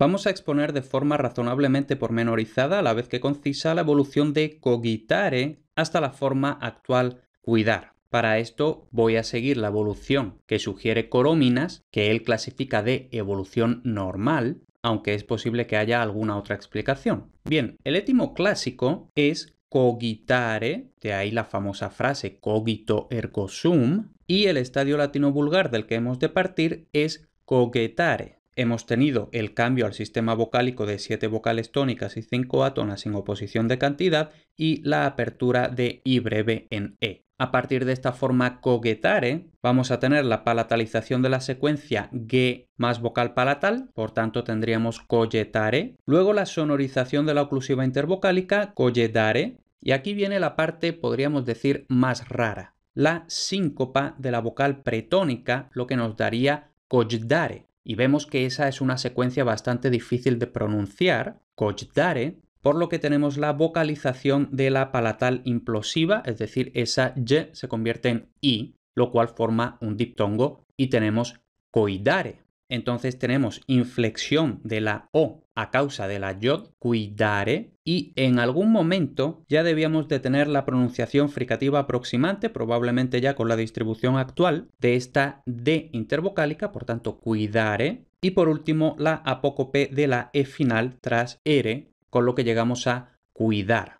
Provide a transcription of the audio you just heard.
Vamos a exponer de forma razonablemente pormenorizada, a la vez que concisa, la evolución de cogitare hasta la forma actual cuidar. Para esto voy a seguir la evolución que sugiere Corominas, que él clasifica de evolución normal, aunque es posible que haya alguna otra explicación. Bien, el étimo clásico es cogitare, de ahí la famosa frase cogito ergo sum, y el estadio latino vulgar del que hemos de partir es cogetare, Hemos tenido el cambio al sistema vocálico de siete vocales tónicas y 5 átonas sin oposición de cantidad y la apertura de I breve en E. A partir de esta forma coguetare, vamos a tener la palatalización de la secuencia G más vocal palatal, por tanto tendríamos cogetare, luego la sonorización de la oclusiva intervocálica, coyetare, y aquí viene la parte, podríamos decir, más rara, la síncopa de la vocal pretónica, lo que nos daría cogdare y vemos que esa es una secuencia bastante difícil de pronunciar, Kojdare, por lo que tenemos la vocalización de la palatal implosiva, es decir, esa Y se convierte en I, lo cual forma un diptongo y tenemos Koidare, entonces tenemos inflexión de la O a causa de la yod, cuidare, y en algún momento ya debíamos de tener la pronunciación fricativa aproximante, probablemente ya con la distribución actual, de esta D intervocálica, por tanto cuidare, y por último la apócope de la E final tras R, con lo que llegamos a cuidar.